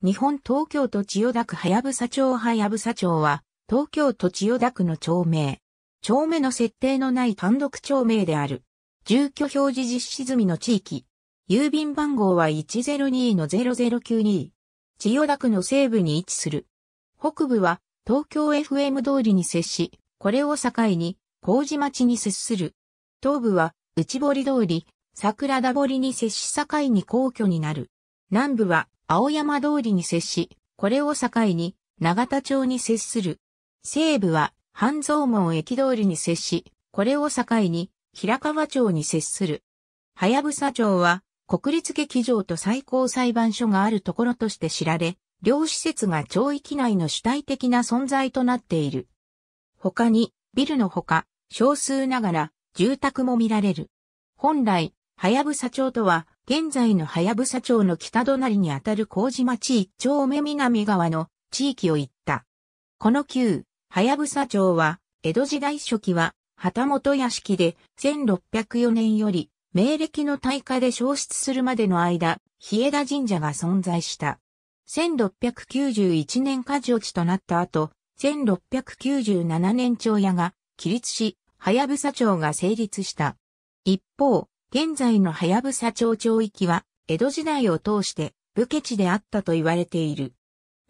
日本東京都千代田区早草町早草町は、東京都千代田区の町名。町名の設定のない単独町名である。住居表示実施済みの地域。郵便番号は102-0092。千代田区の西部に位置する。北部は東京 FM 通りに接し、これを境に、麹町に接する。東部は内堀通り、桜田堀に接し境に皇居になる。南部は青山通りに接し、これを境に長田町に接する。西部は半蔵門駅通りに接し、これを境に平川町に接する。はやぶさ町は国立劇場と最高裁判所があるところとして知られ、両施設が町域内の主体的な存在となっている。他に、ビルのほか、少数ながら、住宅も見られる。本来、はやぶさ町とは、現在の早草町の北隣にあたる麹町一丁目南側の地域を行った。この旧、早草町は、江戸時代初期は、旗本屋敷で、1604年より、明暦の大火で消失するまでの間、日枝神社が存在した。1691年火事落ちとなった後、1697年町屋が、起立し、早草町が成立した。一方、現在の早やぶ町町域は、江戸時代を通して武家地であったと言われている。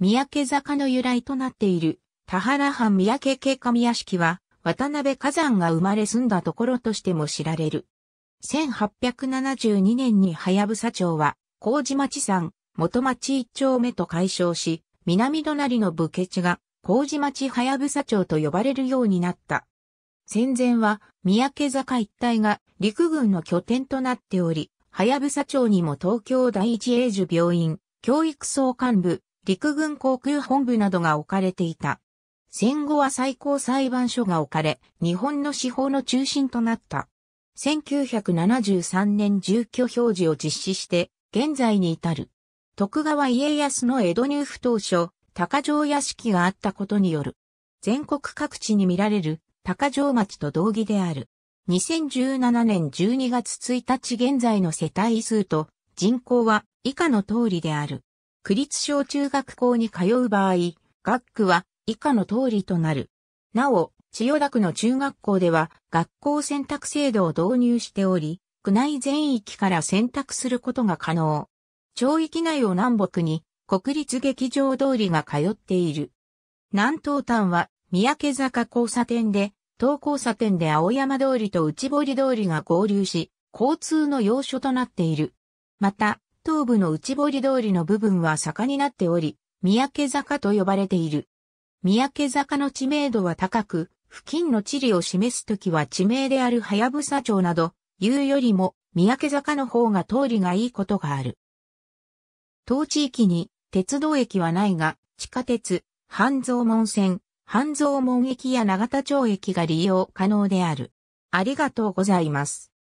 三宅坂の由来となっている、田原藩三宅家上屋敷は、渡辺火山が生まれ住んだところとしても知られる。1872年に早やぶ町は、麹町山、元町一丁目と解消し、南隣の武家地が、麹町早やぶ町と呼ばれるようになった。戦前は、三宅坂一帯が陸軍の拠点となっており、はやぶさ町にも東京第一英寿病院、教育総幹部、陸軍航空本部などが置かれていた。戦後は最高裁判所が置かれ、日本の司法の中心となった。1973年住居表示を実施して、現在に至る。徳川家康の江戸入府当初、高城屋敷があったことによる。全国各地に見られる高城町と同義である。2017年12月1日現在の世帯数と人口は以下の通りである。区立小中学校に通う場合、学区は以下の通りとなる。なお、千代田区の中学校では学校選択制度を導入しており、区内全域から選択することが可能。町域内を南北に国立劇場通りが通っている。南東端は三宅坂交差点で東交差点で青山通りと内堀通りが合流し、交通の要所となっている。また、東部の内堀通りの部分は坂になっており、三宅坂と呼ばれている。三宅坂の知名度は高く、付近の地理を示すときは地名であるはやぶさ町など、言うよりも三宅坂の方が通りがいいことがある。当地域に鉄道駅はないが、地下鉄、半蔵門線、半蔵門駅や長田町駅が利用可能である。ありがとうございます。